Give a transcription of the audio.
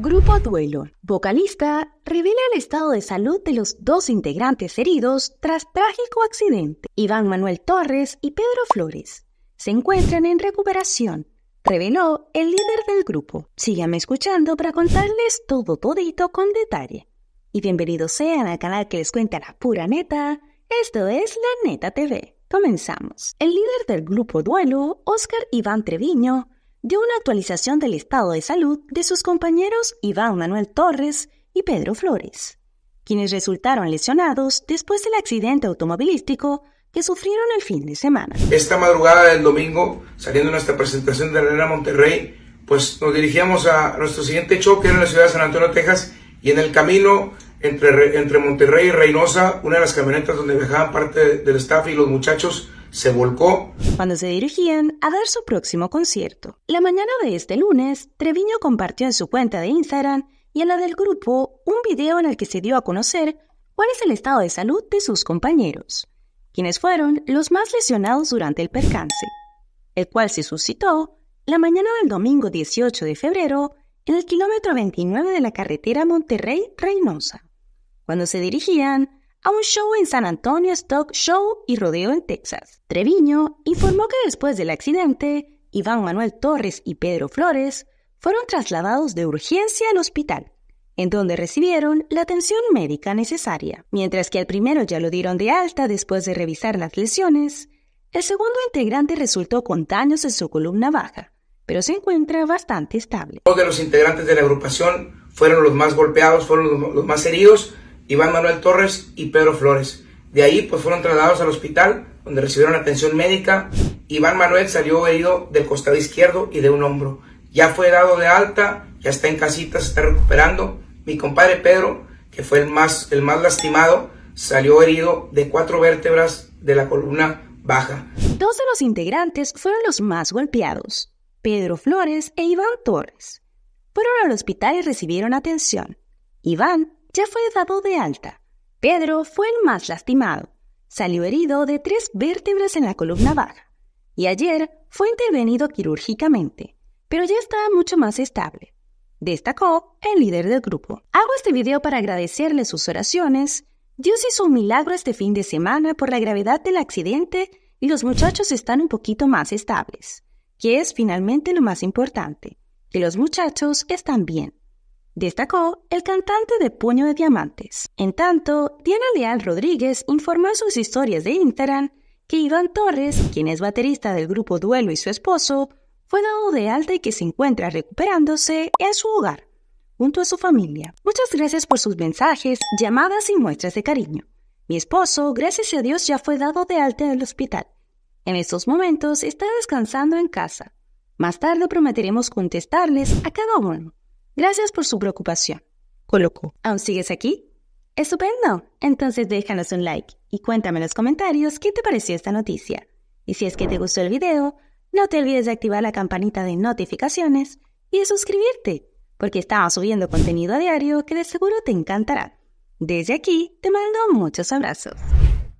Grupo Duelo. Vocalista revela el estado de salud de los dos integrantes heridos tras trágico accidente. Iván Manuel Torres y Pedro Flores se encuentran en recuperación, reveló el líder del grupo. Síganme escuchando para contarles todo todito con detalle. Y bienvenidos sean al canal que les cuenta la pura neta. Esto es La Neta TV. Comenzamos. El líder del grupo Duelo, Oscar Iván Treviño, dio una actualización del estado de salud de sus compañeros Iván Manuel Torres y Pedro Flores, quienes resultaron lesionados después del accidente automovilístico que sufrieron el fin de semana. Esta madrugada del domingo, saliendo de nuestra presentación de Arena Monterrey, pues nos dirigíamos a nuestro siguiente choque en la ciudad de San Antonio, Texas, y en el camino entre, entre Monterrey y Reynosa, una de las camionetas donde viajaban parte del staff y los muchachos, se volcó. Cuando se dirigían a dar su próximo concierto. La mañana de este lunes, Treviño compartió en su cuenta de Instagram y en la del grupo un video en el que se dio a conocer cuál es el estado de salud de sus compañeros, quienes fueron los más lesionados durante el percance, el cual se suscitó la mañana del domingo 18 de febrero en el kilómetro 29 de la carretera Monterrey-Reynosa, cuando se dirigían a un show en San Antonio Stock Show y Rodeo en Texas. Treviño informó que después del accidente, Iván Manuel Torres y Pedro Flores fueron trasladados de urgencia al hospital, en donde recibieron la atención médica necesaria. Mientras que al primero ya lo dieron de alta después de revisar las lesiones, el segundo integrante resultó con daños en su columna baja, pero se encuentra bastante estable. Dos de los integrantes de la agrupación fueron los más golpeados, fueron los más heridos, Iván Manuel Torres y Pedro Flores. De ahí pues fueron trasladados al hospital donde recibieron atención médica. Iván Manuel salió herido del costado izquierdo y de un hombro. Ya fue dado de alta, ya está en casita, se está recuperando. Mi compadre Pedro, que fue el más, el más lastimado, salió herido de cuatro vértebras de la columna baja. Dos de los integrantes fueron los más golpeados, Pedro Flores e Iván Torres. Fueron al hospital y recibieron atención. Iván ya fue dado de alta. Pedro fue el más lastimado. Salió herido de tres vértebras en la columna baja y ayer fue intervenido quirúrgicamente, pero ya está mucho más estable. Destacó el líder del grupo. Hago este video para agradecerle sus oraciones. Dios hizo un milagro este fin de semana por la gravedad del accidente y los muchachos están un poquito más estables, que es finalmente lo más importante, que los muchachos están bien destacó el cantante de Puño de Diamantes. En tanto, Diana Leal Rodríguez informó en sus historias de Instagram que Iván Torres, quien es baterista del grupo Duelo y su esposo, fue dado de alta y que se encuentra recuperándose en su hogar, junto a su familia. Muchas gracias por sus mensajes, llamadas y muestras de cariño. Mi esposo, gracias a Dios, ya fue dado de alta en el hospital. En estos momentos está descansando en casa. Más tarde prometeremos contestarles a cada uno. Gracias por su preocupación. Colocó. ¿Aún sigues aquí? Estupendo. Entonces déjanos un like y cuéntame en los comentarios qué te pareció esta noticia. Y si es que te gustó el video, no te olvides de activar la campanita de notificaciones y de suscribirte, porque estamos subiendo contenido a diario que de seguro te encantará. Desde aquí te mando muchos abrazos.